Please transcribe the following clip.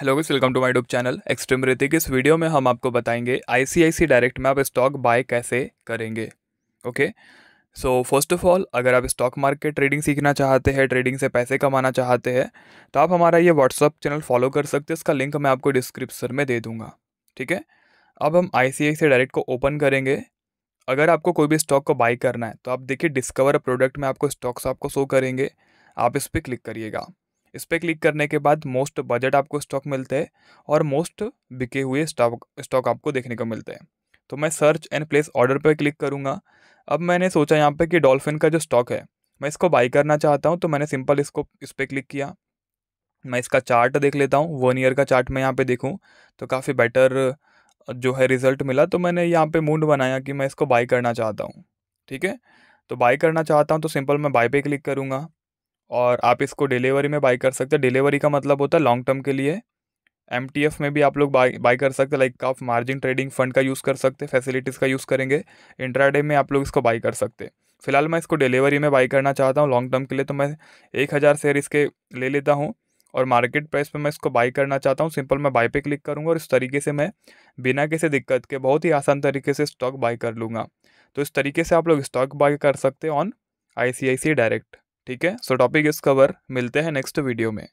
hello guys welcome to my dub channel extreme Hrithik इस video में हम आपको बताएंगे आईसीआईसी डायरेक्ट में आप स्टॉक बाय कैसे करेंगे okay so first of all अगर आप स्टॉक मार्केट ट्रेडिंग सीखना चाहते हैं ट्रेडिंग से पैसे कमाना चाहते हैं तो आप हमारा ये व्हाट्सअप चैनल फॉलो कर सकते हैं इसका लिंक मैं आपको डिस्क्रिप्शन में दे दूँगा ठीक है अब हम आई डायरेक्ट को ओपन करेंगे अगर आपको कोई भी स्टॉक को बाई करना है तो आप देखिए डिस्कवर प्रोडक्ट में आपको स्टॉक्स आपको शो करेंगे आप इस पर क्लिक करिएगा इस पर क्लिक करने के बाद मोस्ट बजट आपको स्टॉक मिलते हैं और मोस्ट बिके हुए स्टॉक स्टॉक आपको देखने को मिलते हैं तो मैं सर्च एंड प्लेस ऑर्डर पर क्लिक करूँगा अब मैंने सोचा यहाँ पर कि डॉल्फिन का जो स्टॉक है मैं इसको बाई करना चाहता हूँ तो मैंने सिंपल इसको इस पर क्लिक किया मैं इसका चार्ट देख लेता हूँ वन ईयर का चार्ट मैं यहाँ पे देखूँ तो काफ़ी बेटर जो है रिज़ल्ट मिला तो मैंने यहाँ पे मूड बनाया कि मैं इसको बाई करना चाहता हूँ ठीक है तो बाई करना चाहता हूँ तो सिंपल मैं बाई पे क्लिक करूँगा और आप इसको डिलीवरी में बाई कर सकते हैं डिलीवरी का मतलब होता है लॉन्ग टर्म के लिए एम में भी आप लोग बाई बाई कर सकते हैं लाइक आप मार्जिन ट्रेडिंग फंड का यूज़ कर सकते हैं फैसिलिटीज़ का यूज़ करेंगे इंट्राडे में आप लोग इसको बाई कर सकते हैं फिलहाल मैं इसको डिलीवरी में बाई करना चाहता हूँ लॉन्ग टर्म के लिए तो मैं एक हज़ार शेयर इसके ले लेता हूँ और मार्केट प्राइस पे मैं इसको बाई करना चाहता हूँ सिंपल मैं बाई पे क्लिक करूँगा और इस तरीके से मैं बिना किसी दिक्कत के बहुत ही आसान तरीके से स्टॉक बाई कर लूँगा तो इस तरीके से आप लोग स्टॉक बाई कर सकते हैं ऑन आई डायरेक्ट ठीक है सो टॉपिक इज कवर मिलते हैं नेक्स्ट वीडियो में